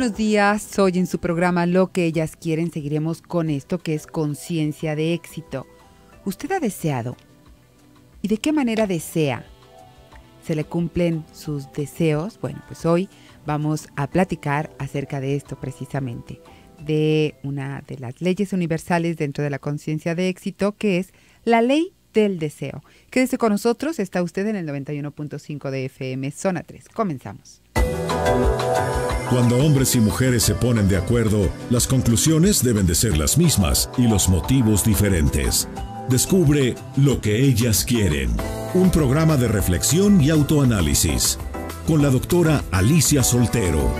buenos días. Hoy en su programa Lo que ellas quieren seguiremos con esto que es conciencia de éxito. ¿Usted ha deseado? ¿Y de qué manera desea? ¿Se le cumplen sus deseos? Bueno, pues hoy vamos a platicar acerca de esto precisamente, de una de las leyes universales dentro de la conciencia de éxito que es la ley del deseo. Quédese con nosotros, está usted en el 91.5 de FM, zona 3. Comenzamos. Cuando hombres y mujeres se ponen de acuerdo, las conclusiones deben de ser las mismas y los motivos diferentes. Descubre lo que ellas quieren, un programa de reflexión y autoanálisis, con la doctora Alicia Soltero.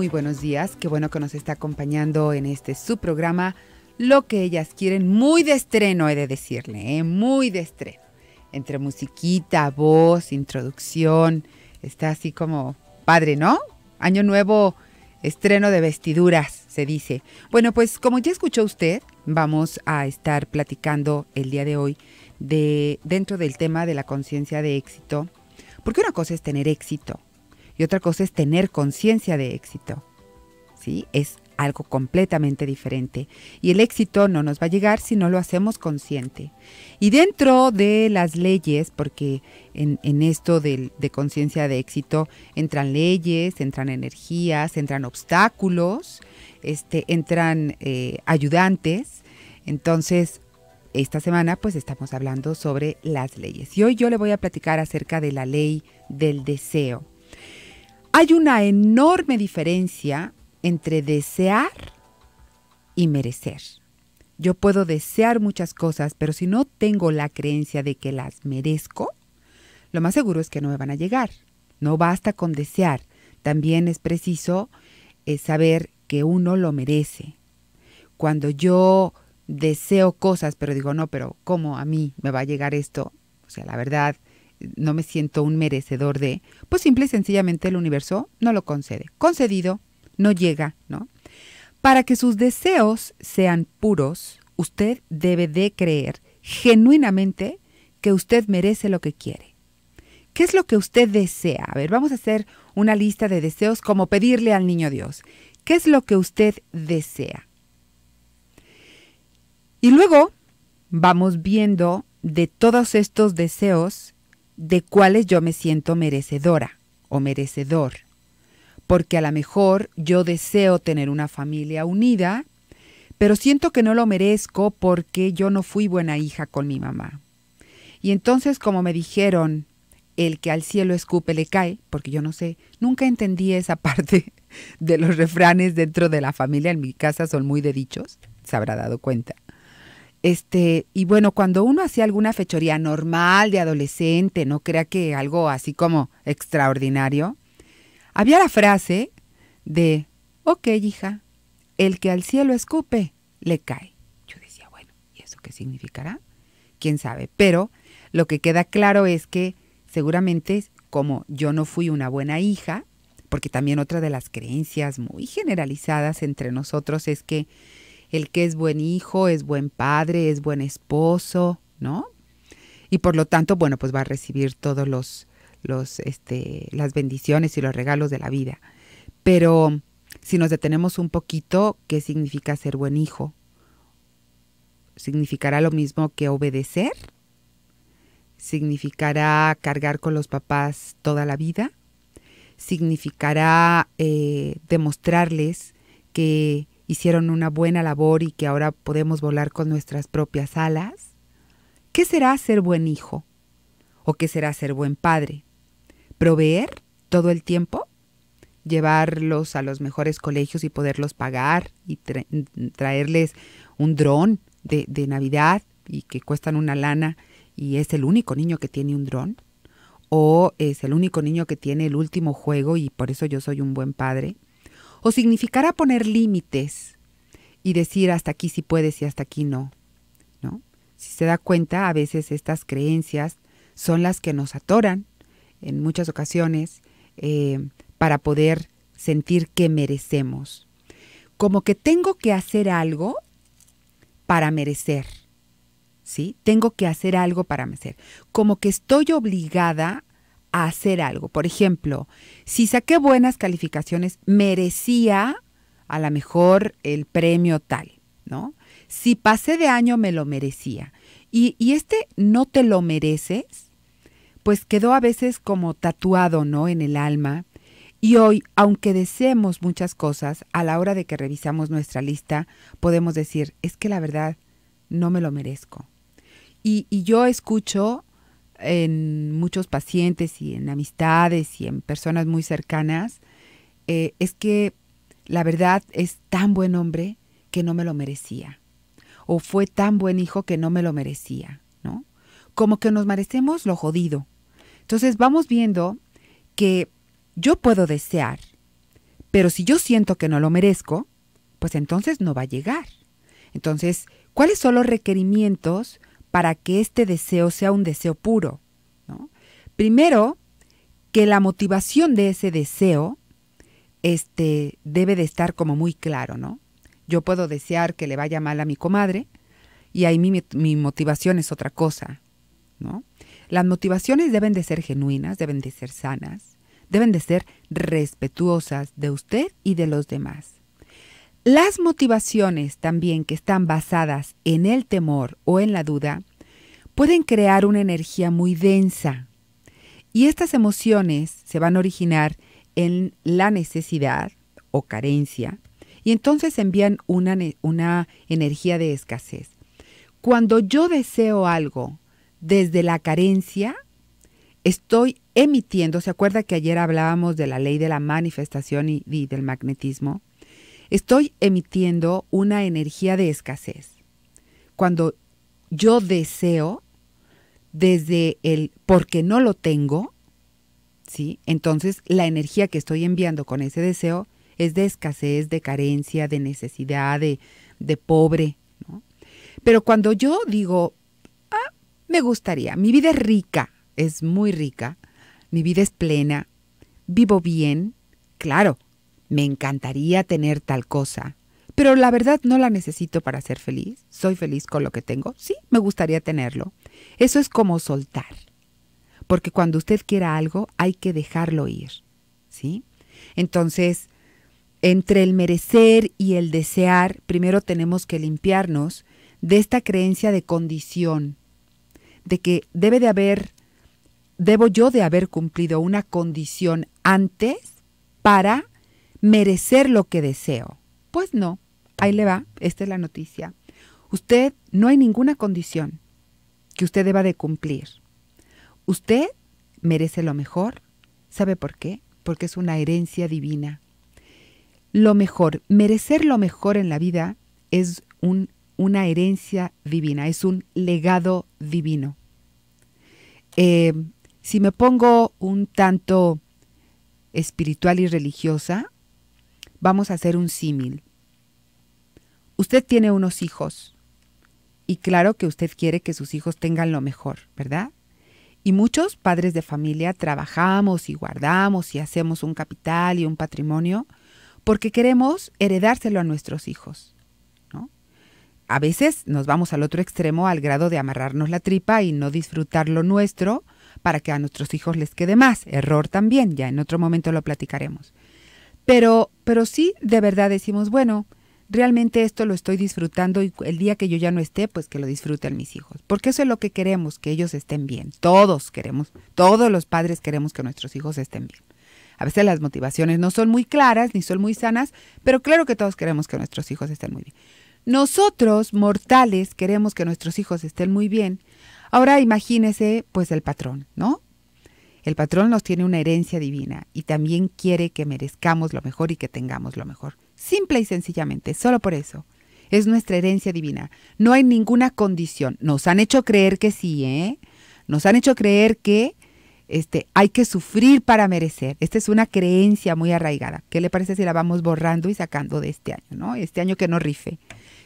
Muy buenos días, qué bueno que nos está acompañando en este su programa, Lo que ellas quieren, muy de estreno he de decirle, ¿eh? muy de estreno. Entre musiquita, voz, introducción, está así como padre, ¿no? Año nuevo, estreno de vestiduras, se dice. Bueno, pues como ya escuchó usted, vamos a estar platicando el día de hoy de dentro del tema de la conciencia de éxito, porque una cosa es tener éxito y otra cosa es tener conciencia de éxito. ¿Sí? Es algo completamente diferente. Y el éxito no nos va a llegar si no lo hacemos consciente. Y dentro de las leyes, porque en, esto de, conciencia de éxito entran leyes, entran energías, entran obstáculos, este, entran eh, ayudantes. Entonces, esta semana pues estamos hablando sobre las leyes. Y hoy yo le voy a platicar acerca de la ley del deseo. Hay una enorme diferencia entre desear y merecer. Yo puedo desear muchas cosas, pero si no tengo la creencia de que las merezco, lo más seguro es que no me van a llegar. No basta con desear, también es preciso eh, saber que uno lo merece. Cuando yo deseo cosas, pero digo, no, pero ¿cómo a mí me va a llegar esto? O sea, la verdad, no me siento un merecedor de, pues simple y sencillamente el universo no lo concede. Concedido, no llega, ¿no? Para que sus deseos sean puros, usted debe de creer genuinamente que usted merece lo que quiere. ¿Qué es lo que usted desea? A ver, vamos a hacer una lista de deseos como pedirle al niño Dios. ¿Qué es lo que usted desea? Y luego vamos viendo de todos estos deseos de cuáles yo me siento merecedora o merecedor. Porque a lo mejor yo deseo tener una familia unida, pero siento que no lo merezco porque yo no fui buena hija con mi mamá. Y entonces, como me dijeron, el que al cielo escupe le cae, porque yo no sé, nunca entendí esa parte de los refranes dentro de la familia, en mi casa son muy de dichos, se habrá dado cuenta. Este, y bueno, cuando uno hacía alguna fechoría normal de adolescente, no crea que algo así como extraordinario, había la frase de, ok, hija, el que al cielo escupe, le cae. Yo decía, bueno, ¿y eso qué significará? ¿Quién sabe? Pero lo que queda claro es que seguramente como yo no fui una buena hija, porque también otra de las creencias muy generalizadas entre nosotros es que el que es buen hijo, es buen padre, es buen esposo, ¿no? Y por lo tanto, bueno, pues va a recibir todos los, este, las bendiciones y los regalos de la vida. Pero si nos detenemos un poquito, ¿qué significa ser buen hijo? ¿Significará lo mismo que obedecer? ¿Significará cargar con los papás toda la vida? ¿Significará eh, demostrarles que hicieron una buena labor y que ahora podemos volar con nuestras propias alas? ¿Qué será ser buen hijo? ¿O qué será ser buen padre? ¿Proveer todo el tiempo? ¿Llevarlos a los mejores colegios y poderlos pagar? ¿Y traerles un dron de, de Navidad y que cuestan una lana y es el único niño que tiene un dron? ¿O es el único niño que tiene el último juego y por eso yo soy un buen padre? o significará poner límites y decir hasta aquí sí puedes y hasta aquí no, ¿no? Si se da cuenta, a veces estas creencias son las que nos atoran en muchas ocasiones eh, para poder sentir que merecemos. Como que tengo que hacer algo para merecer, ¿sí? Tengo que hacer algo para merecer. Como que estoy obligada hacer algo. Por ejemplo, si saqué buenas calificaciones, merecía a lo mejor el premio tal, ¿no? Si pasé de año, me lo merecía. Y, este no te lo mereces, pues quedó a veces como tatuado, ¿no? En el alma. Y hoy, aunque deseemos muchas cosas, a la hora de que revisamos nuestra lista, podemos decir, es que la verdad, no me lo merezco. Y, y yo escucho en muchos pacientes y en amistades y en personas muy cercanas eh, es que la verdad es tan buen hombre que no me lo merecía o fue tan buen hijo que no me lo merecía, ¿no? Como que nos merecemos lo jodido. Entonces vamos viendo que yo puedo desear, pero si yo siento que no lo merezco, pues entonces no va a llegar. Entonces, ¿cuáles son los requerimientos para que este deseo sea un deseo puro? Primero, que la motivación de ese deseo este, debe de estar como muy claro, ¿no? Yo puedo desear que le vaya mal a mi comadre y ahí mi, mi motivación es otra cosa, ¿no? Las motivaciones deben de ser genuinas, deben de ser sanas, deben de ser respetuosas de usted y de los demás. Las motivaciones también que están basadas en el temor o en la duda pueden crear una energía muy densa y estas emociones se van a originar en la necesidad o carencia y entonces envían una, energía de escasez. Cuando yo deseo algo desde la carencia, estoy emitiendo, ¿se acuerda que ayer hablábamos de la ley de la manifestación y del magnetismo? estoy emitiendo una energía de escasez. Cuando yo deseo desde el porque no lo tengo, ¿sí? Entonces la energía que estoy enviando con ese deseo es de escasez, de carencia, de necesidad, de, pobre, Pero cuando yo digo, ah, me gustaría, mi vida es rica, es muy rica, mi vida es plena, vivo bien, claro, me encantaría tener tal cosa, pero la verdad no la necesito para ser feliz. Soy feliz con lo que tengo. Sí, me gustaría tenerlo. Eso es como soltar. Porque cuando usted quiera algo, hay que dejarlo ir. ¿Sí? Entonces, entre el merecer y el desear, primero tenemos que limpiarnos de esta creencia de condición, de que debe de haber, debo yo de haber cumplido una condición antes para merecer lo que deseo. Pues no, ahí le va, esta es la noticia. Usted no hay ninguna condición que usted deba de cumplir. Usted merece lo mejor. ¿Sabe por qué? Porque es una herencia divina. Lo mejor, merecer lo mejor en la vida es un, una herencia divina, es un legado divino. Eh, si me pongo un tanto espiritual y religiosa, Vamos a hacer un símil. Usted tiene unos hijos y claro que usted quiere que sus hijos tengan lo mejor, ¿verdad? Y muchos padres de familia trabajamos y guardamos y hacemos un capital y un patrimonio porque queremos heredárselo a nuestros hijos. ¿no? A veces nos vamos al otro extremo al grado de amarrarnos la tripa y no disfrutar lo nuestro para que a nuestros hijos les quede más. Error también, ya en otro momento lo platicaremos. Pero, sí, de verdad decimos, bueno, realmente esto lo estoy disfrutando y el día que yo ya no esté, pues que lo disfruten mis hijos. Porque eso es lo que queremos, que ellos estén bien. Todos queremos, todos los padres queremos que nuestros hijos estén bien. A veces las motivaciones no son muy claras ni son muy sanas, pero claro que todos queremos que nuestros hijos estén muy bien. Nosotros, mortales, queremos que nuestros hijos estén muy bien. Ahora imagínese, pues, el patrón, ¿no? El patrón nos tiene una herencia divina y también quiere que merezcamos lo mejor y que tengamos lo mejor. Simple y sencillamente, solo por eso. Es nuestra herencia divina. No hay ninguna condición. Nos han hecho creer que sí, ¿eh? Nos han hecho creer que este, hay que sufrir para merecer. Esta es una creencia muy arraigada. ¿Qué le parece si la vamos borrando y sacando de este año, ¿no? Este año que no rife,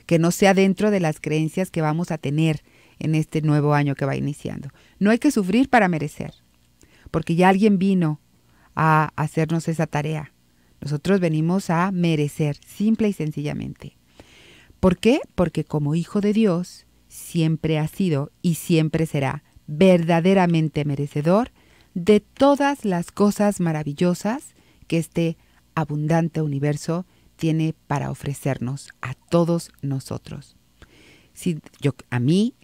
que no sea dentro de las creencias que vamos a tener en este nuevo año que va iniciando. No hay que sufrir para merecer porque ya alguien vino a hacernos esa tarea. Nosotros venimos a merecer, simple y sencillamente. ¿Por qué? Porque como hijo de Dios, siempre ha sido y siempre será verdaderamente merecedor de todas las cosas maravillosas que este abundante universo tiene para ofrecernos a todos nosotros. Si yo, a mí,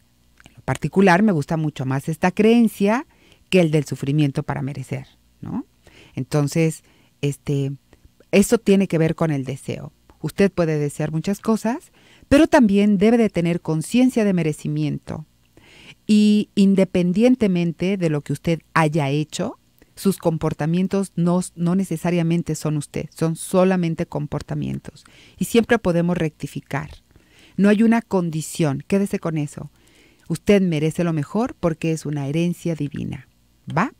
en particular, me gusta mucho más esta creencia que el del sufrimiento para merecer, ¿no? Entonces, este, esto tiene que ver con el deseo. Usted puede desear muchas cosas, pero también debe de tener conciencia de merecimiento. Y independientemente de lo que usted haya hecho, sus comportamientos no, no, necesariamente son usted, son solamente comportamientos. Y siempre podemos rectificar. No hay una condición, quédese con eso. Usted merece lo mejor porque es una herencia divina. ¿Va?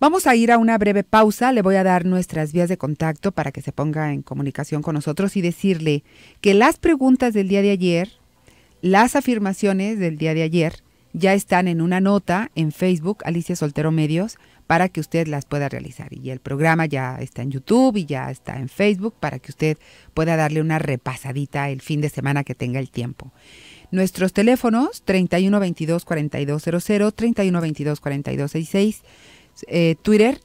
Vamos a ir a una breve pausa, le voy a dar nuestras vías de contacto para que se ponga en comunicación con nosotros y decirle que las preguntas del día de ayer, las afirmaciones del día de ayer, ya están en una nota en Facebook, Alicia Soltero Medios, para que usted las pueda realizar. Y el programa ya está en YouTube y ya está en Facebook para que usted pueda darle una repasadita el fin de semana que tenga el tiempo. Nuestros teléfonos 31 22 42 00, 31 22 42 66, Twitter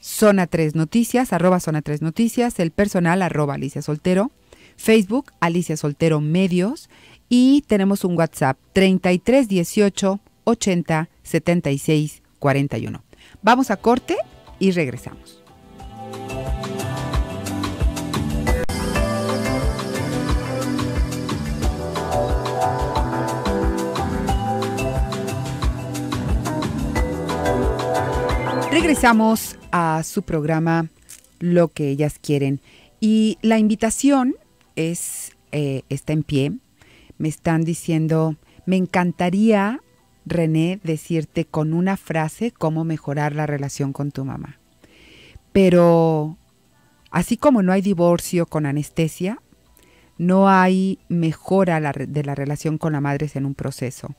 Zona 3 Noticias, arroba Zona 3 Noticias, el personal arroba Alicia Soltero, Facebook Alicia Soltero Medios y tenemos un WhatsApp 33 18 80 76 41. Vamos a corte y regresamos. Regresamos a su programa Lo que ellas quieren. Y la invitación es, eh, está en pie. Me están diciendo, me encantaría, René, decirte con una frase cómo mejorar la relación con tu mamá. Pero así como no hay divorcio con anestesia, no hay mejora de la relación con la madre en un proceso.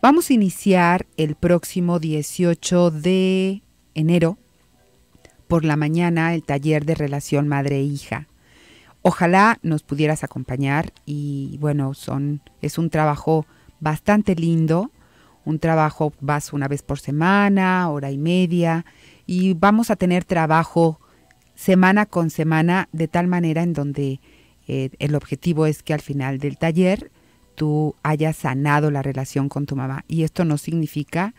Vamos a iniciar el próximo 18 de enero, por la mañana el taller de relación madre-hija. Ojalá nos pudieras acompañar y bueno, son, es un trabajo bastante lindo, un trabajo vas una vez por semana, hora y media, y vamos a tener trabajo semana con semana de tal manera en donde eh, el objetivo es que al final del taller tú hayas sanado la relación con tu mamá. Y esto no significa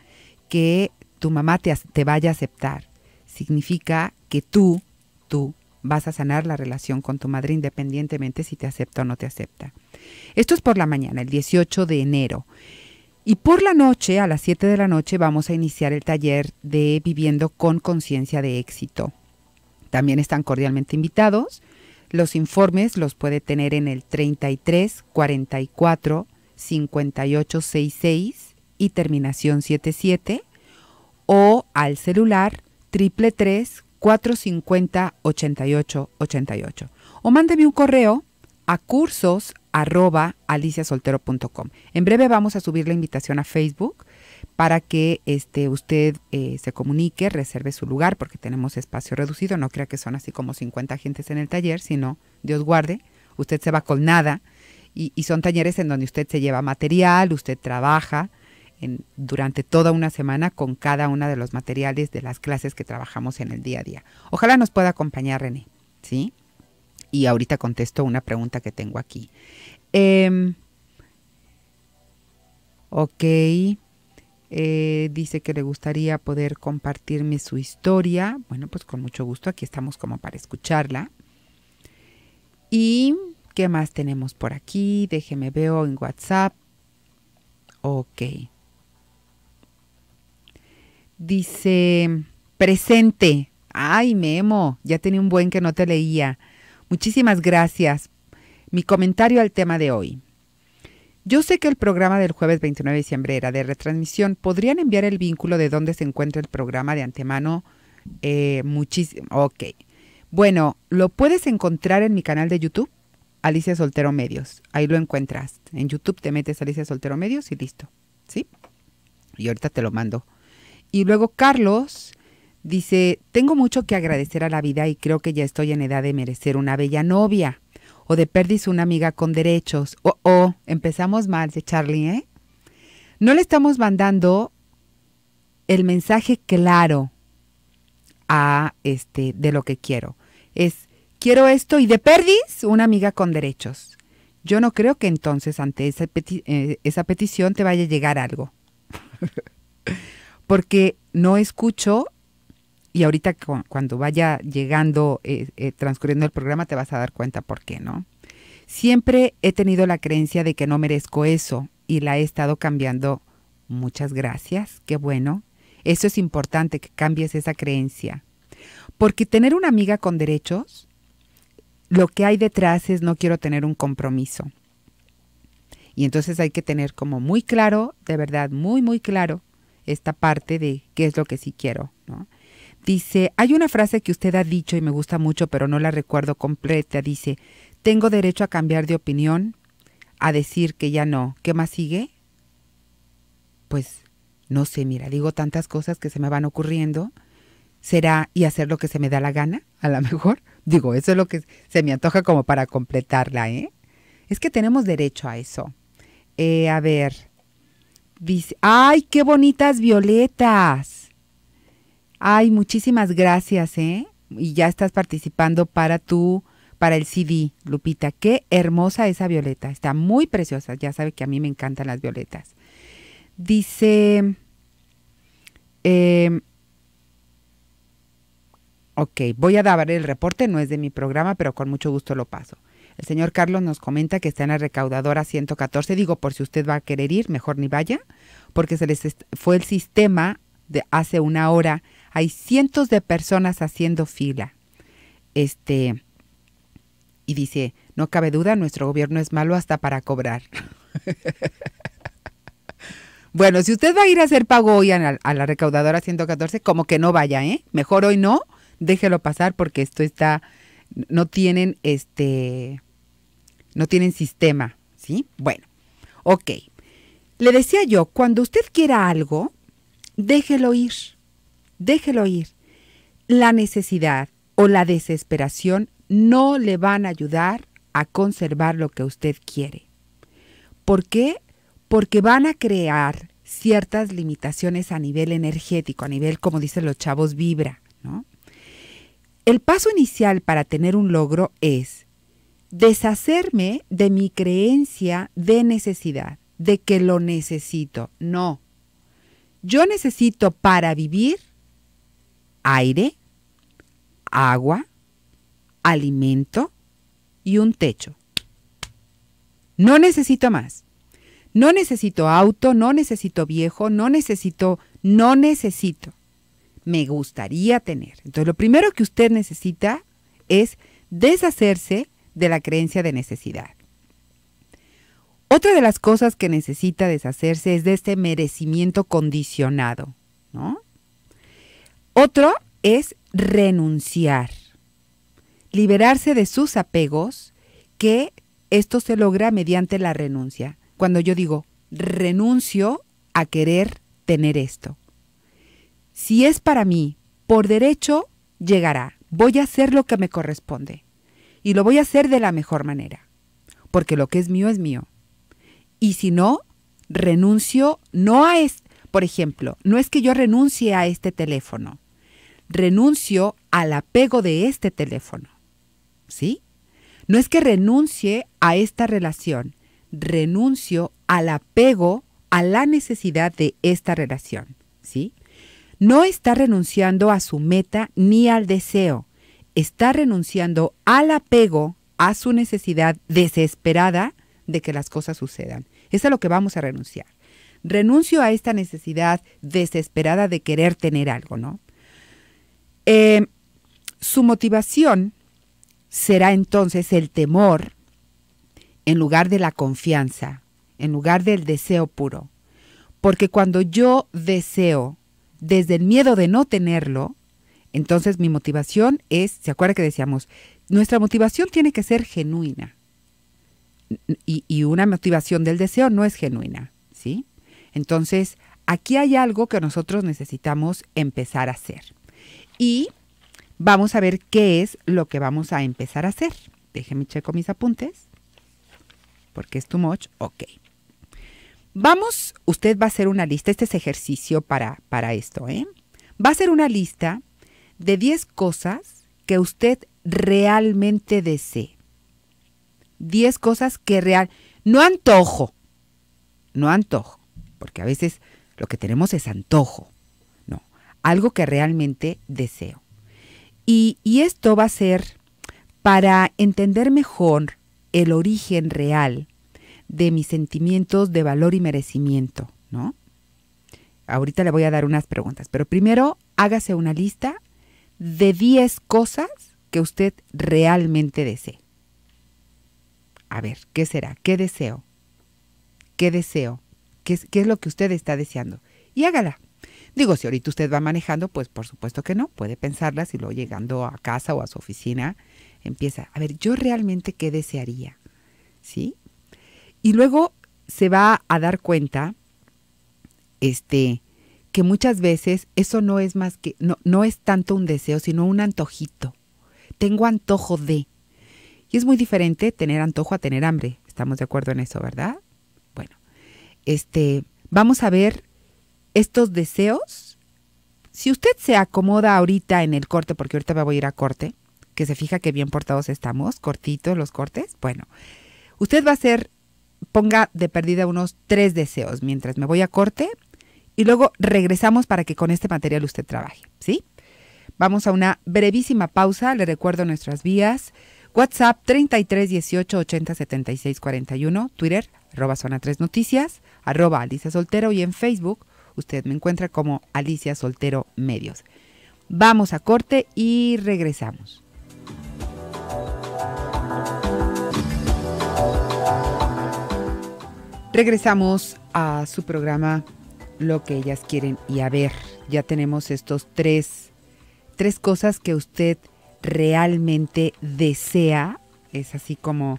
que tu mamá te, vaya a aceptar, significa que tú, tú, vas a sanar la relación con tu madre independientemente si te acepta o no te acepta. Esto es por la mañana, el 18 de enero. Y por la noche, a las 7 de la noche, vamos a iniciar el taller de Viviendo con Conciencia de Éxito. También están cordialmente invitados. Los informes los puede tener en el 33 44 58 66 y terminación 77 o al celular 333 450 8888 o mándeme un correo a cursos arroba aliciasoltero.com. En breve vamos a subir la invitación a Facebook para que este, usted eh, se comunique, reserve su lugar, porque tenemos espacio reducido. No crea que son así como 50 agentes en el taller, sino, Dios guarde, usted se va con nada. y son talleres en donde usted se lleva material, usted trabaja, durante toda una semana con cada uno de los materiales de las clases que trabajamos en el día a día. Ojalá nos pueda acompañar René, ¿sí? Y ahorita contesto una pregunta que tengo aquí. Em, ok, eh, dice que le gustaría poder compartirme su historia. Bueno, pues con mucho gusto, aquí estamos como para escucharla. Y, ¿qué más tenemos por aquí? Déjeme veo en WhatsApp. Ok. Dice, presente. Ay, Memo, ya tenía un buen que no te leía. Muchísimas gracias. Mi comentario al tema de hoy. Yo sé que el programa del jueves 29 de diciembre era de retransmisión. ¿Podrían enviar el vínculo de dónde se encuentra el programa de antemano? Eh, muchísimo. Ok. Bueno, lo puedes encontrar en mi canal de YouTube, Alicia Soltero Medios. Ahí lo encuentras. En YouTube te metes Alicia Soltero Medios y listo. ¿Sí? Y ahorita te lo mando. Y luego Carlos dice, tengo mucho que agradecer a la vida y creo que ya estoy en edad de merecer una bella novia o de Perdis una amiga con derechos. o oh, oh, empezamos mal, de Charlie, ¿eh? No le estamos mandando el mensaje claro a este de lo que quiero. Es quiero esto y de Perdis una amiga con derechos. Yo no creo que entonces ante esa, eh, esa petición te vaya a llegar algo. porque no escucho y ahorita cuando vaya llegando, eh, eh, transcurriendo el programa, te vas a dar cuenta por qué, ¿no? Siempre he tenido la creencia de que no merezco eso y la he estado cambiando. Muchas gracias, qué bueno. Eso es importante que cambies esa creencia. Porque tener una amiga con derechos, lo que hay detrás es no quiero tener un compromiso. Y entonces hay que tener como muy claro, de verdad, muy, muy claro, esta parte de qué es lo que sí quiero, ¿no? Dice, hay una frase que usted ha dicho y me gusta mucho, pero no la recuerdo completa. Dice, tengo derecho a cambiar de opinión, a decir que ya no. ¿Qué más sigue? Pues no sé, mira, digo tantas cosas que se me van ocurriendo. ¿Será y hacer lo que se me da la gana? A lo mejor. Digo, eso es lo que se me antoja como para completarla, ¿eh? Es que tenemos derecho a eso. Eh, a ver, Ay, qué bonitas violetas. Ay, muchísimas gracias, ¿eh? Y ya estás participando para tu para el CD, Lupita. Qué hermosa esa violeta. Está muy preciosa. Ya sabe que a mí me encantan las violetas. Dice. Em, ok, voy a dar el reporte, no es de mi programa, pero con mucho gusto lo paso. El señor Carlos nos comenta que está en la recaudadora 114. Digo, por si usted va a querer ir, mejor ni vaya, porque se les fue el sistema de hace una hora. Hay cientos de personas haciendo fila. Este. Y dice, no cabe duda, nuestro gobierno es malo hasta para cobrar. bueno, si usted va a ir a hacer pago hoy a la, a la recaudadora 114, como que no vaya, ¿eh? Mejor hoy no, déjelo pasar porque esto está, no tienen este no tienen sistema, ¿sí? Bueno, ok. Le decía yo, cuando usted quiera algo, déjelo ir, déjelo ir. La necesidad o la desesperación no le van a ayudar a conservar lo que usted quiere. ¿Por qué? Porque van a crear ciertas limitaciones a nivel energético, a nivel, como dicen los chavos, vibra, ¿no? El paso inicial para tener un logro es deshacerme de mi creencia de necesidad, de que lo necesito. No. Yo necesito para vivir aire, agua, alimento y un techo. No necesito más. No necesito auto, no necesito viejo, no necesito, no necesito. Me gustaría tener. Entonces, lo primero que usted necesita es deshacerse de la creencia de necesidad. Otra de las cosas que necesita deshacerse es de este merecimiento condicionado, Otro es renunciar, liberarse de sus apegos, que esto se logra mediante la renuncia. Cuando yo digo, renuncio a querer tener esto. Si es para mí, por derecho, llegará. Voy a hacer lo que me corresponde y lo voy a hacer de la mejor manera, porque lo que es mío es mío. Y si no, renuncio no a es, por ejemplo, no es que yo renuncie a este teléfono, renuncio al apego de este teléfono. ¿Sí? No es que renuncie a esta relación, renuncio al apego a la necesidad de esta relación, ¿sí? No está renunciando a su meta ni al deseo, está renunciando al apego a su necesidad desesperada de que las cosas sucedan. Eso es lo que vamos a renunciar. Renuncio a esta necesidad desesperada de querer tener algo, ¿no? Em, su motivación será entonces el temor en lugar de la confianza, en lugar del deseo puro. Porque cuando yo deseo desde el miedo de no tenerlo, entonces mi motivación es, ¿se acuerda que decíamos? Nuestra motivación tiene que ser genuina. Y, una motivación del deseo no es genuina, ¿sí? Entonces, aquí hay algo que nosotros necesitamos empezar a hacer. Y vamos a ver qué es lo que vamos a empezar a hacer. Déjenme checo mis apuntes, porque es too much. Ok. Vamos, usted va a hacer una lista, este es ejercicio para, para esto, ¿eh? Va a hacer una lista de 10 cosas que usted realmente desee. 10 cosas que real... No antojo, no antojo, porque a veces lo que tenemos es antojo, no, algo que realmente deseo. Y, y esto va a ser para entender mejor el origen real de mis sentimientos de valor y merecimiento, ¿no? Ahorita le voy a dar unas preguntas, pero primero hágase una lista de 10 cosas que usted realmente desee. A ver, ¿qué será? ¿Qué deseo? ¿Qué deseo? ¿Qué es, lo que usted está deseando? Y hágala. Digo, si ahorita usted va manejando, pues por supuesto que no, puede pensarlas y luego llegando a casa o a su oficina empieza, a ver, yo realmente qué desearía, ¿sí? Y luego se va a dar cuenta, este, que muchas veces eso no es más que, no, no es tanto un deseo, sino un antojito. Tengo antojo de. Y es muy diferente tener antojo a tener hambre. Estamos de acuerdo en eso, ¿verdad? Bueno, este, vamos a ver estos deseos. Si usted se acomoda ahorita en el corte, porque ahorita me voy a ir a corte, que se fija que bien portados estamos, cortitos los cortes, bueno, usted va a hacer, ponga de perdida unos tres deseos. Mientras me voy a corte, y luego regresamos para que con este material usted trabaje, ¿sí? Vamos a una brevísima pausa, le recuerdo nuestras vías. WhatsApp 33 18 80 76 41, Twitter arroba zona tres noticias, arroba Alicia Soltero y en Facebook usted me encuentra como Alicia Soltero Medios. Vamos a corte y regresamos. Regresamos a su programa lo que ellas quieren. Y a ver, ya tenemos estos tres, tres cosas que usted realmente desea. Es así como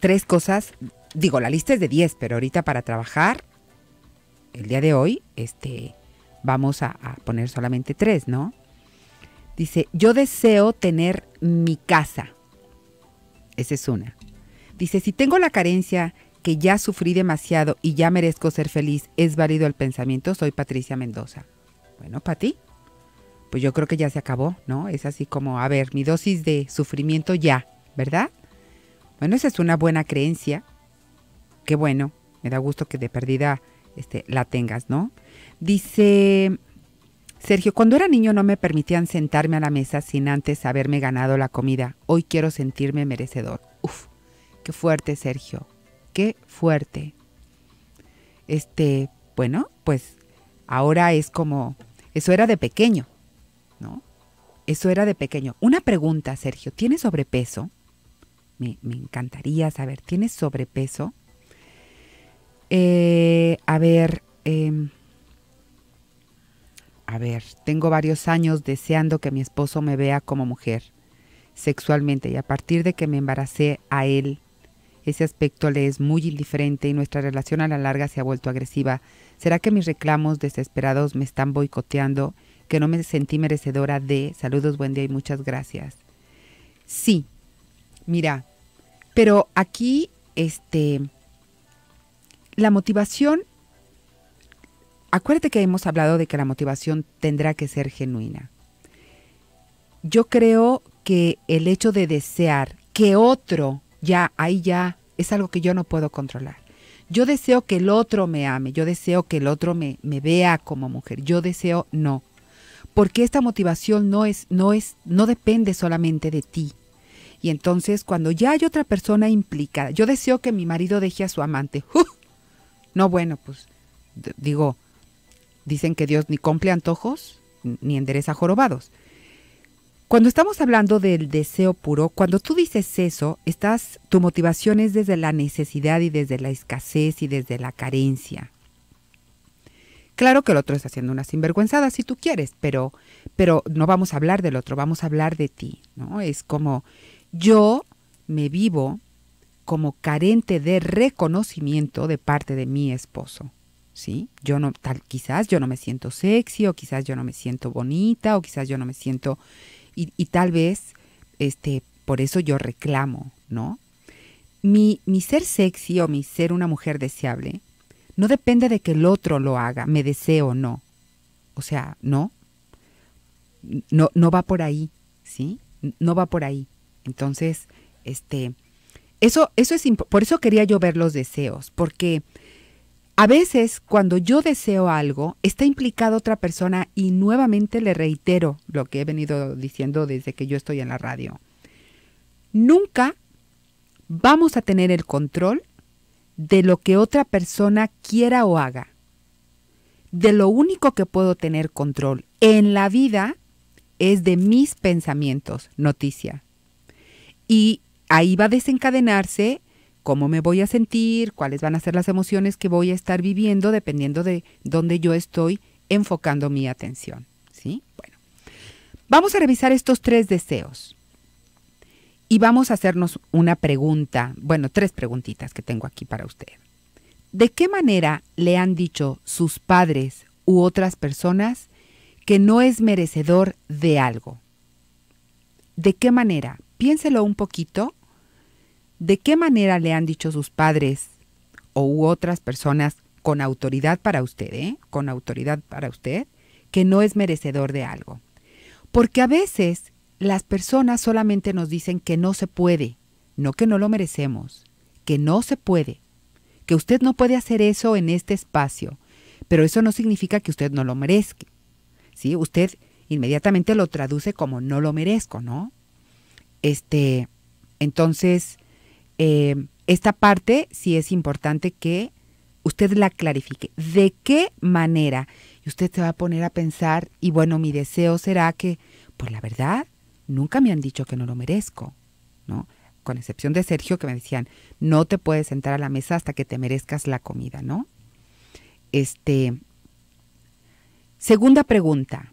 tres cosas. Digo, la lista es de diez, pero ahorita para trabajar, el día de hoy, este, vamos a, a poner solamente tres, ¿no? Dice, yo deseo tener mi casa. Esa es una. Dice, si tengo la carencia que ya sufrí demasiado y ya merezco ser feliz, es válido el pensamiento. Soy Patricia Mendoza. Bueno, para ti, pues yo creo que ya se acabó, ¿no? Es así como, a ver, mi dosis de sufrimiento ya, ¿verdad? Bueno, esa es una buena creencia. Qué bueno, me da gusto que de perdida este, la tengas, ¿no? Dice Sergio, cuando era niño no me permitían sentarme a la mesa sin antes haberme ganado la comida. Hoy quiero sentirme merecedor. Uf, qué fuerte, Sergio qué fuerte. Este, bueno, pues ahora es como, eso era de pequeño, ¿no? Eso era de pequeño. Una pregunta, Sergio, ¿tiene sobrepeso? Me, encantaría saber, ¿tiene sobrepeso? Eh, a ver, em, a ver, tengo varios años deseando que mi esposo me vea como mujer sexualmente y a partir de que me embaracé a él, ese aspecto le es muy indiferente y nuestra relación a la larga se ha vuelto agresiva. ¿Será que mis reclamos desesperados me están boicoteando? ¿Que no me sentí merecedora de saludos, buen día y muchas gracias? Sí, mira, pero aquí, este, la motivación, acuérdate que hemos hablado de que la motivación tendrá que ser genuina. Yo creo que el hecho de desear que otro ya, ahí ya, es algo que yo no puedo controlar. Yo deseo que el otro me ame, yo deseo que el otro me, me vea como mujer, yo deseo no. Porque esta motivación no es, no es, no depende solamente de ti. Y entonces cuando ya hay otra persona implicada, yo deseo que mi marido deje a su amante. No, bueno, pues digo, dicen que Dios ni cumple antojos ni endereza jorobados. Cuando estamos hablando del deseo puro, cuando tú dices eso, estás, tu motivación es desde la necesidad y desde la escasez y desde la carencia. Claro que el otro está haciendo una sinvergüenzada si tú quieres, pero, pero no vamos a hablar del otro, vamos a hablar de ti, ¿no? Es como yo me vivo como carente de reconocimiento de parte de mi esposo. ¿sí? Yo no, tal, quizás yo no me siento sexy, o quizás yo no me siento bonita, o quizás yo no me siento y, y tal vez este, por eso yo reclamo, ¿no? Mi, ser sexy o mi ser una mujer deseable no depende de que el otro lo haga, me desee o no. O sea, no. No, no va por ahí, ¿sí? No va por ahí. Entonces, este, eso, eso es, por eso quería yo ver los deseos, porque a veces, cuando yo deseo algo, está implicada otra persona y nuevamente le reitero lo que he venido diciendo desde que yo estoy en la radio. Nunca vamos a tener el control de lo que otra persona quiera o haga. De lo único que puedo tener control en la vida es de mis pensamientos, noticia. Y ahí va a desencadenarse cómo me voy a sentir, cuáles van a ser las emociones que voy a estar viviendo dependiendo de dónde yo estoy enfocando mi atención. ¿Sí? Bueno, vamos a revisar estos tres deseos y vamos a hacernos una pregunta, bueno, tres preguntitas que tengo aquí para usted. ¿De qué manera le han dicho sus padres u otras personas que no es merecedor de algo? ¿De qué manera? Piénselo un poquito de qué manera le han dicho sus padres o u otras personas con autoridad para usted, ¿eh? con autoridad para usted, que no es merecedor de algo. Porque a veces las personas solamente nos dicen que no se puede, no que no lo merecemos, que no se puede, que usted no puede hacer eso en este espacio, pero eso no significa que usted no lo merezca. ¿Sí? Usted inmediatamente lo traduce como no lo merezco, ¿no? Este, entonces, eh, esta parte sí es importante que usted la clarifique. ¿De qué manera? Y usted se va a poner a pensar, y bueno, mi deseo será que, pues la verdad, nunca me han dicho que no lo merezco, ¿no? Con excepción de Sergio, que me decían, no te puedes sentar a la mesa hasta que te merezcas la comida, ¿no? Este. Segunda pregunta.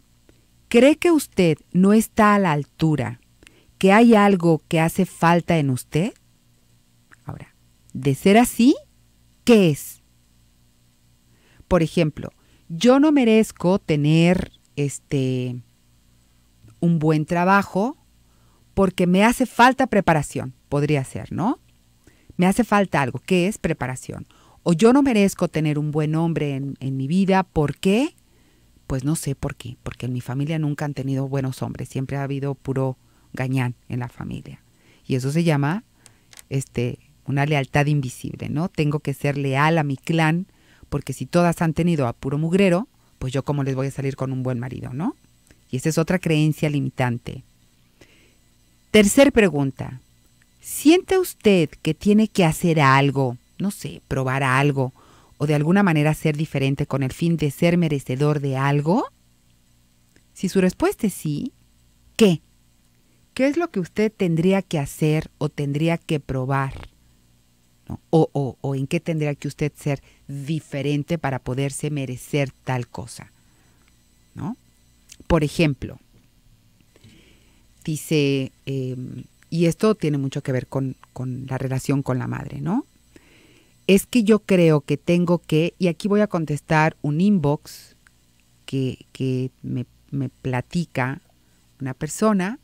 ¿Cree que usted no está a la altura? ¿Que hay algo que hace falta en usted? De ser así, ¿qué es? Por ejemplo, yo no merezco tener este un buen trabajo porque me hace falta preparación, podría ser, ¿no? Me hace falta algo, ¿qué es preparación? O yo no merezco tener un buen hombre en, mi vida, ¿por qué? Pues no sé por qué, porque en mi familia nunca han tenido buenos hombres, siempre ha habido puro gañán en la familia. Y eso se llama este una lealtad invisible, ¿no? Tengo que ser leal a mi clan, porque si todas han tenido a puro mugrero, pues yo cómo les voy a salir con un buen marido, ¿no? Y esa es otra creencia limitante. Tercer pregunta. ¿Siente usted que tiene que hacer algo, no sé, probar algo, o de alguna manera ser diferente con el fin de ser merecedor de algo? Si su respuesta es sí, ¿qué? ¿Qué es lo que usted tendría que hacer o tendría que probar? o, en qué tendría que usted ser diferente para poderse merecer tal cosa. ¿no? Por ejemplo, dice, em, y esto tiene mucho que ver con, la relación con la madre, ¿no? Es que yo creo que tengo que, y aquí voy a contestar un inbox que, me, me platica una persona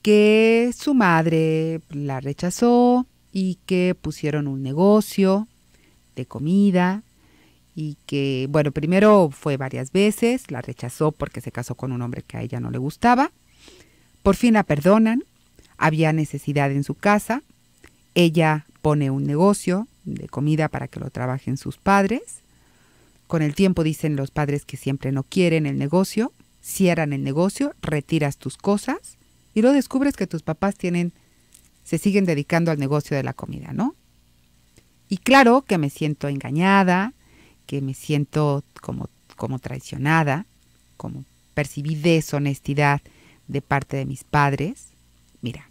que su madre la rechazó, y que pusieron un negocio de comida y que, bueno, primero fue varias veces, la rechazó porque se casó con un hombre que a ella no le gustaba. Por fin la perdonan, había necesidad en su casa, ella pone un negocio de comida para que lo trabajen sus padres. Con el tiempo dicen los padres que siempre no quieren el negocio, cierran el negocio, retiras tus cosas y lo descubres que tus papás tienen se siguen dedicando al negocio de la comida, ¿no? Y claro que me siento engañada, que me siento como, como traicionada, como percibí deshonestidad de parte de mis padres. Mira,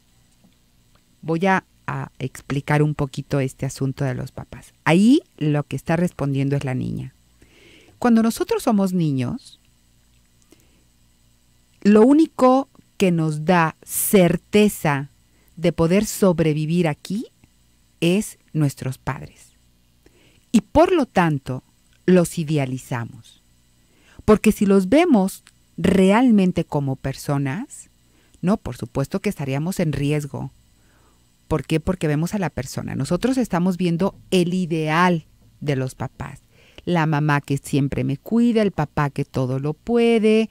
voy a, a explicar un poquito este asunto de los papás. Ahí lo que está respondiendo es la niña. Cuando nosotros somos niños, lo único que nos da certeza de poder sobrevivir aquí es nuestros padres. Y por lo tanto, los idealizamos. Porque si los vemos realmente como personas, no, por supuesto que estaríamos en riesgo. porque Porque vemos a la persona. Nosotros estamos viendo el ideal de los papás. La mamá que siempre me cuida, el papá que todo lo puede,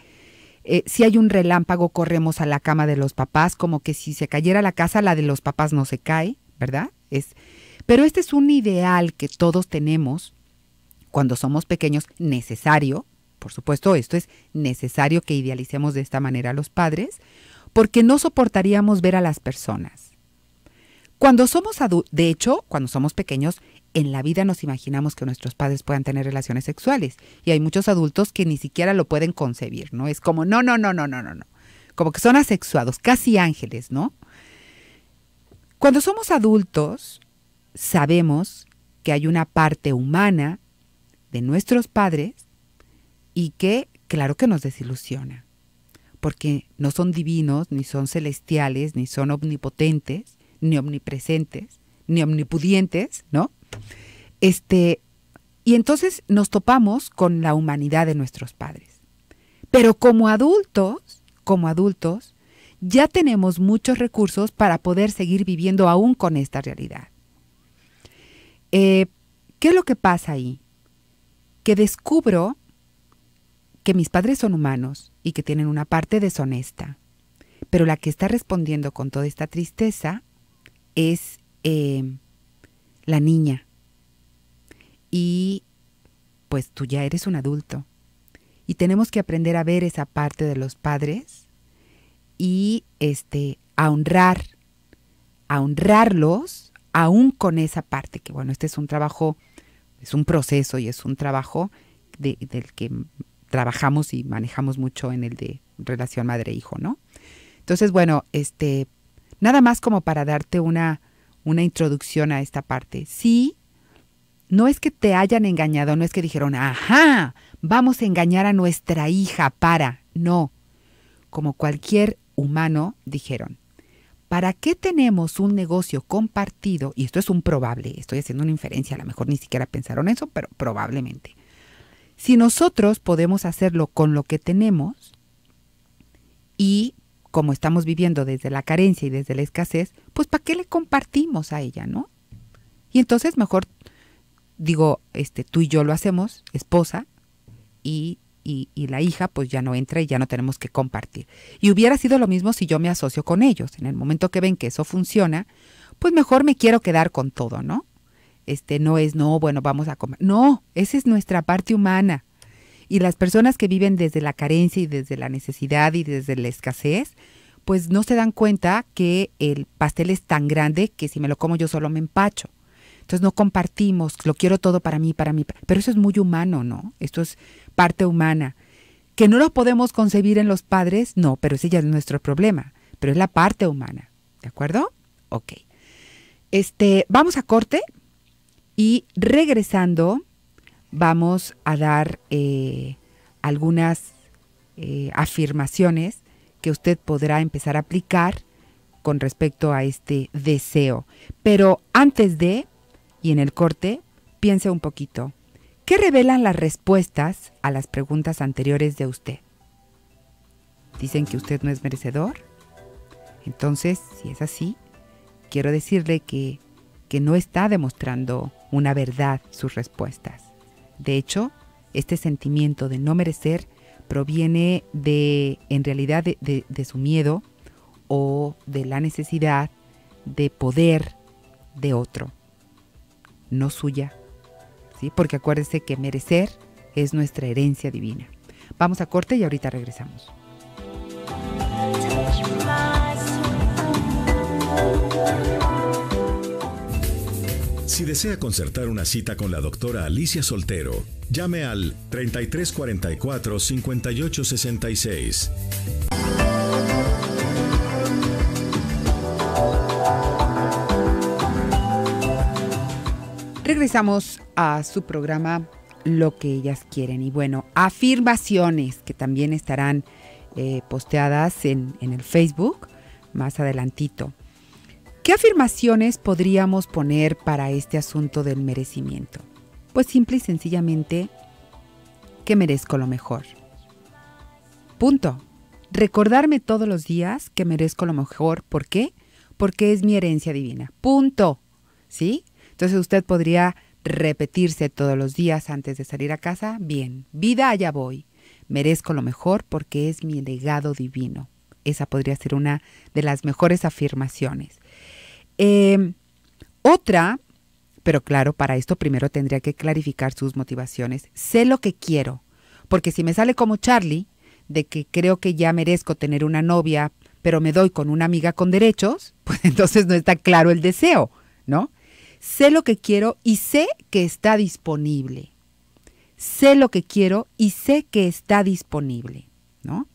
eh, si hay un relámpago corremos a la cama de los papás, como que si se cayera la casa, la de los papás no se cae, ¿verdad? Es, pero este es un ideal que todos tenemos cuando somos pequeños, necesario, por supuesto, esto es necesario que idealicemos de esta manera a los padres, porque no soportaríamos ver a las personas cuando somos adultos, de hecho, cuando somos pequeños, en la vida nos imaginamos que nuestros padres puedan tener relaciones sexuales y hay muchos adultos que ni siquiera lo pueden concebir, ¿no? Es como, no, no, no, no, no, no, no. Como que son asexuados, casi ángeles, ¿no? Cuando somos adultos, sabemos que hay una parte humana de nuestros padres y que, claro que nos desilusiona, porque no son divinos, ni son celestiales, ni son omnipotentes, ni omnipresentes, ni omnipudientes, ¿no? Este, y entonces nos topamos con la humanidad de nuestros padres. Pero como adultos, como adultos, ya tenemos muchos recursos para poder seguir viviendo aún con esta realidad. Eh, ¿Qué es lo que pasa ahí? Que descubro que mis padres son humanos y que tienen una parte deshonesta, pero la que está respondiendo con toda esta tristeza es eh, la niña. Y pues tú ya eres un adulto. Y tenemos que aprender a ver esa parte de los padres y este, a honrar, a honrarlos aún con esa parte, que bueno, este es un trabajo, es un proceso y es un trabajo del que trabajamos y manejamos mucho en el de relación madre-hijo, ¿no? Entonces, bueno, este, Nada más como para darte una, introducción a esta parte. Sí, no es que te hayan engañado, no es que dijeron, ajá, vamos a engañar a nuestra hija para. No, como cualquier humano, dijeron, ¿para qué tenemos un negocio compartido? Y esto es un probable, estoy haciendo una inferencia, a lo mejor ni siquiera pensaron eso, pero probablemente. Si nosotros podemos hacerlo con lo que tenemos y como estamos viviendo desde la carencia y desde la escasez, pues ¿para qué le compartimos a ella, no? Y entonces mejor, digo, este, tú y yo lo hacemos, esposa y, y, la hija, pues ya no entra y ya no tenemos que compartir. Y hubiera sido lo mismo si yo me asocio con ellos. En el momento que ven que eso funciona, pues mejor me quiero quedar con todo, ¿no? Este no es, no, bueno, vamos a comer. No, esa es nuestra parte humana. Y las personas que viven desde la carencia y desde la necesidad y desde la escasez, pues no se dan cuenta que el pastel es tan grande que si me lo como yo solo me empacho. Entonces no compartimos, lo quiero todo para mí, para mí. Pero eso es muy humano, ¿no? Esto es parte humana. Que no lo podemos concebir en los padres, no, pero ese ya es nuestro problema. Pero es la parte humana, ¿de acuerdo? Ok. Este, vamos a corte y regresando vamos a dar eh, algunas eh, afirmaciones que usted podrá empezar a aplicar con respecto a este deseo. Pero antes de, y en el corte, piense un poquito, ¿qué revelan las respuestas a las preguntas anteriores de usted? ¿Dicen que usted no es merecedor? Entonces, si es así, quiero decirle que no está demostrando una verdad sus respuestas. De hecho, este sentimiento de no merecer proviene de, en realidad, de, su miedo o de la necesidad de poder de otro, no suya. ¿sí? Porque acuérdese que merecer es nuestra herencia divina. Vamos a corte y ahorita regresamos. Si desea concertar una cita con la doctora Alicia Soltero, llame al 3344 5866. Regresamos a su programa Lo que ellas quieren. Y bueno, afirmaciones que también estarán eh, posteadas en, en el Facebook más adelantito. ¿Qué afirmaciones podríamos poner para este asunto del merecimiento? Pues simple y sencillamente, que merezco lo mejor. Punto. Recordarme todos los días que merezco lo mejor. ¿Por qué? Porque es mi herencia divina. Punto. ¿Sí? Entonces usted podría repetirse todos los días antes de salir a casa. Bien, vida allá voy. Merezco lo mejor porque es mi legado divino. Esa podría ser una de las mejores afirmaciones. Em, otra, pero claro, para esto primero tendría que clarificar sus motivaciones. Sé lo que quiero, porque si me sale como Charlie, de que creo que ya merezco tener una novia, pero me doy con una amiga con derechos, pues entonces no está claro el deseo, ¿no? Sé lo que quiero y sé que está disponible. Sé lo que quiero y sé que está disponible, ¿no?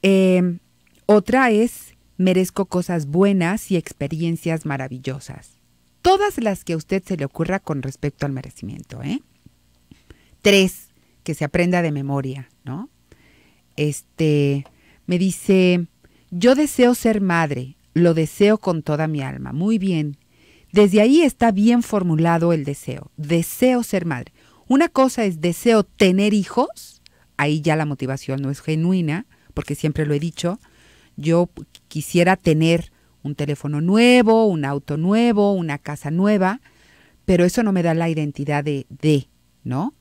Em, otra es Merezco cosas buenas y experiencias maravillosas. Todas las que a usted se le ocurra con respecto al merecimiento. ¿eh? Tres, que se aprenda de memoria, ¿no? Este, me dice, yo deseo ser madre, lo deseo con toda mi alma. Muy bien. Desde ahí está bien formulado el deseo. Deseo ser madre. Una cosa es deseo tener hijos, ahí ya la motivación no es genuina, porque siempre lo he dicho, yo quisiera tener un teléfono nuevo, un auto nuevo, una casa nueva, pero eso no me da la identidad de, D, ¿no?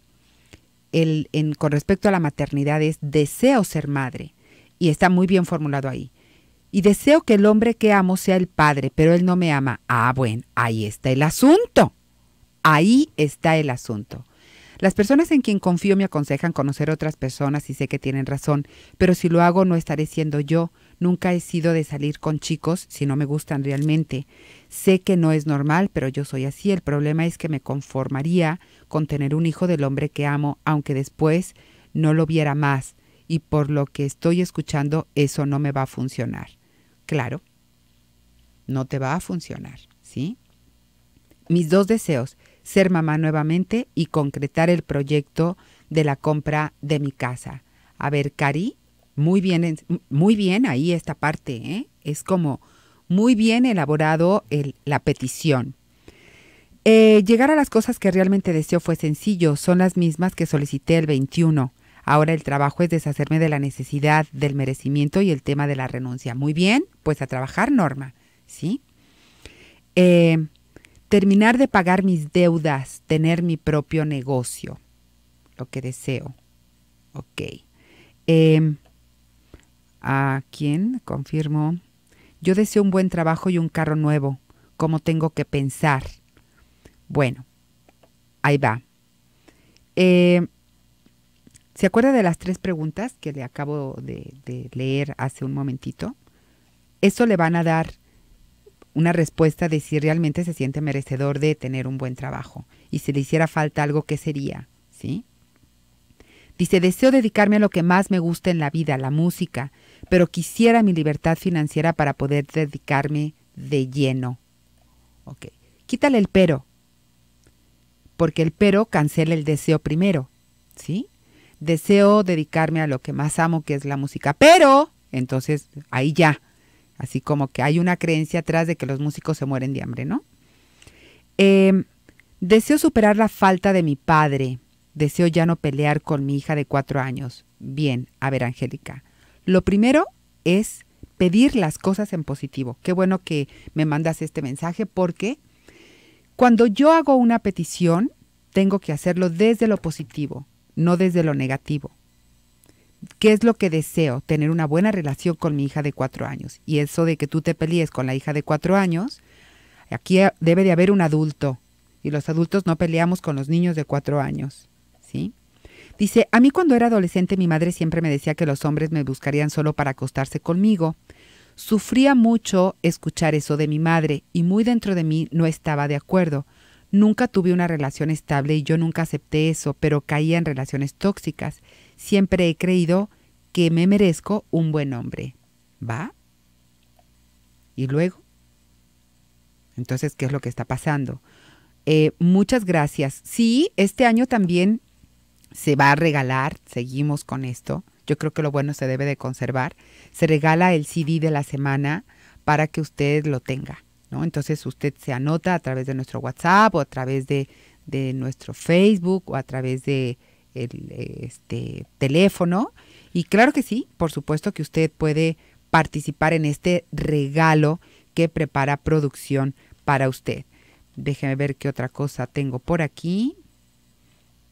El, con respecto a la maternidad es deseo ser madre, y está muy bien formulado ahí. Y deseo que el hombre que amo sea el padre, pero él no me ama. Ah, bueno, ahí está el asunto. Ahí está el asunto. Las personas en quien confío me aconsejan conocer otras personas y sé que tienen razón, pero si lo hago no estaré siendo yo Nunca he sido de salir con chicos si no me gustan realmente. Sé que no es normal, pero yo soy así. El problema es que me conformaría con tener un hijo del hombre que amo, aunque después no lo viera más. Y por lo que estoy escuchando, eso no me va a funcionar. Claro, no te va a funcionar, ¿sí? Mis dos deseos, ser mamá nuevamente y concretar el proyecto de la compra de mi casa. A ver, Cari, muy bien, muy bien ahí esta parte, ¿eh? es como muy bien elaborado la petición. Eh, llegar a las cosas que realmente deseo fue sencillo, son las mismas que solicité el 21. Ahora el trabajo es deshacerme de la necesidad, del merecimiento y el tema de la renuncia. Muy bien, pues a trabajar, Norma, ¿sí? Eh, terminar de pagar mis deudas, tener mi propio negocio, lo que deseo. Ok. Eh, ¿A quién? confirmó. Yo deseo un buen trabajo y un carro nuevo. ¿Cómo tengo que pensar? Bueno, ahí va. Eh, ¿Se acuerda de las tres preguntas que le acabo de, leer hace un momentito? Eso le van a dar una respuesta de si realmente se siente merecedor de tener un buen trabajo y si le hiciera falta algo, ¿qué sería? ¿Sí? Dice, deseo dedicarme a lo que más me gusta en la vida, la música, pero quisiera mi libertad financiera para poder dedicarme de lleno. Ok, quítale el pero, porque el pero cancela el deseo primero, ¿sí? Deseo dedicarme a lo que más amo, que es la música, pero, entonces, ahí ya, así como que hay una creencia atrás de que los músicos se mueren de hambre, ¿no? Em, deseo superar la falta de mi padre, deseo ya no pelear con mi hija de cuatro años. Bien, a ver, Angélica, lo primero es pedir las cosas en positivo. Qué bueno que me mandas este mensaje porque cuando yo hago una petición, tengo que hacerlo desde lo positivo, no desde lo negativo. ¿Qué es lo que deseo? Tener una buena relación con mi hija de cuatro años. Y eso de que tú te pelees con la hija de cuatro años, aquí debe de haber un adulto. Y los adultos no peleamos con los niños de cuatro años. ¿Sí? Dice, a mí cuando era adolescente mi madre siempre me decía que los hombres me buscarían solo para acostarse conmigo. Sufría mucho escuchar eso de mi madre y muy dentro de mí no estaba de acuerdo. Nunca tuve una relación estable y yo nunca acepté eso, pero caía en relaciones tóxicas. Siempre he creído que me merezco un buen hombre. ¿Va? ¿Y luego? Entonces, ¿qué es lo que está pasando? Eh, muchas gracias. Sí, este año también se va a regalar, seguimos con esto, yo creo que lo bueno se debe de conservar, se regala el CD de la semana para que usted lo tenga, ¿no? Entonces usted se anota a través de nuestro WhatsApp o a través de, nuestro Facebook o a través de el, este teléfono y claro que sí, por supuesto que usted puede participar en este regalo que prepara producción para usted. Déjeme ver qué otra cosa tengo por aquí.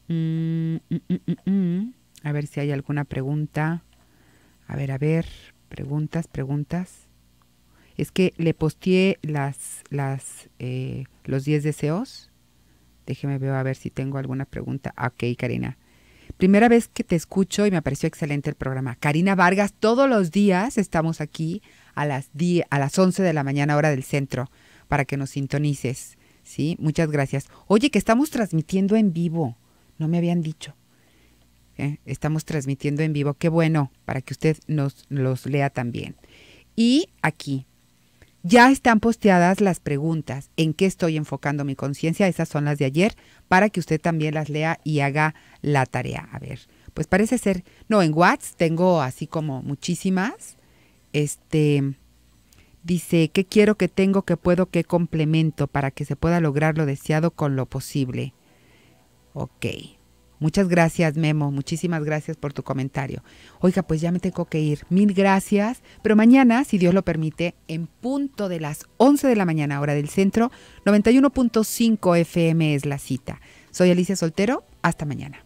Mm, mm, mm, a ver si hay alguna pregunta. A ver, a ver, preguntas, preguntas. Es que le posteé las, las, eh, los 10 deseos. Déjeme ver a ver si tengo alguna pregunta. Ok, Karina. Primera vez que te escucho y me pareció excelente el programa. Karina Vargas, todos los días estamos aquí a las, a las 11 de la mañana hora del centro para que nos sintonices. ¿sí? Muchas gracias. Oye, que estamos transmitiendo en vivo no me habían dicho. ¿Eh? Estamos transmitiendo en vivo, qué bueno, para que usted nos los lea también. Y aquí, ya están posteadas las preguntas, en qué estoy enfocando mi conciencia, esas son las de ayer, para que usted también las lea y haga la tarea. A ver, pues parece ser, no, en WhatsApp tengo así como muchísimas. Este dice, ¿qué quiero, que tengo, que puedo, qué complemento para que se pueda lograr lo deseado con lo posible? Ok. Muchas gracias, Memo. Muchísimas gracias por tu comentario. Oiga, pues ya me tengo que ir. Mil gracias. Pero mañana, si Dios lo permite, en punto de las 11 de la mañana, hora del centro, 91.5 FM es la cita. Soy Alicia Soltero. Hasta mañana.